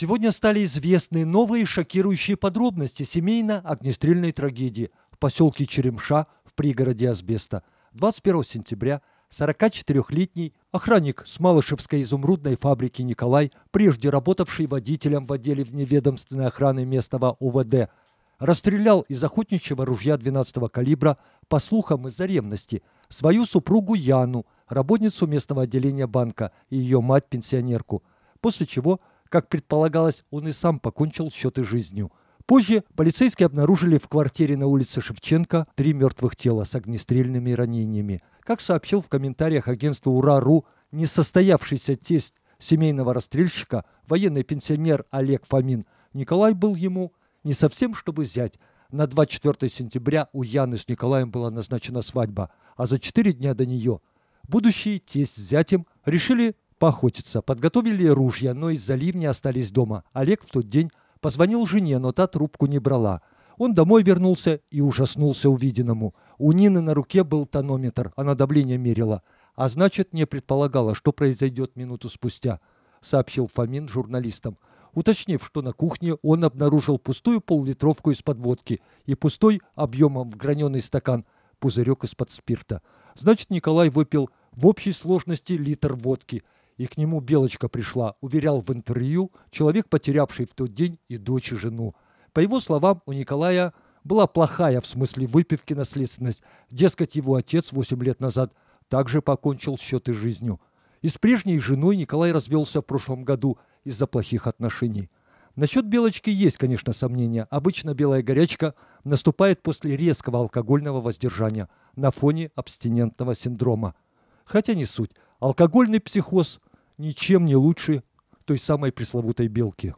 Сегодня стали известны новые шокирующие подробности семейно-огнестрельной трагедии в поселке Черемша в пригороде Азбеста. 21 сентября 44-летний охранник с Малышевской изумрудной фабрики Николай, прежде работавший водителем в отделе вневедомственной охраны местного УВД, расстрелял из охотничьего ружья 12-го калибра, по слухам из-за ревности, свою супругу Яну, работницу местного отделения банка, и ее мать-пенсионерку, после чего – как предполагалось, он и сам покончил счеты жизнью. Позже полицейские обнаружили в квартире на улице Шевченко три мертвых тела с огнестрельными ранениями. Как сообщил в комментариях агентства «Ура.ру», несостоявшийся тесть семейного расстрельщика, военный пенсионер Олег Фомин, Николай был ему не совсем чтобы взять. На 24 сентября у Яны с Николаем была назначена свадьба, а за четыре дня до нее будущий тесть с зятем решили поохотиться. Подготовили ружья, но из-за ливня остались дома. Олег в тот день позвонил жене, но та трубку не брала. Он домой вернулся и ужаснулся увиденному. У Нины на руке был тонометр, она давление мерила. А значит, не предполагала, что произойдет минуту спустя, сообщил Фомин журналистам. Уточнив, что на кухне он обнаружил пустую поллитровку из-под водки и пустой объемом в граненый стакан пузырек из-под спирта. Значит, Николай выпил в общей сложности литр водки – и к нему Белочка пришла, уверял в интервью человек, потерявший в тот день и дочь, и жену. По его словам, у Николая была плохая в смысле выпивки наследственность. Дескать, его отец 8 лет назад также покончил и жизнью. И с прежней женой Николай развелся в прошлом году из-за плохих отношений. Насчет белочки есть, конечно, сомнения. Обычно белая горячка наступает после резкого алкогольного воздержания на фоне абстинентного синдрома. Хотя не суть. Алкогольный психоз – ничем не лучше той самой пресловутой белки.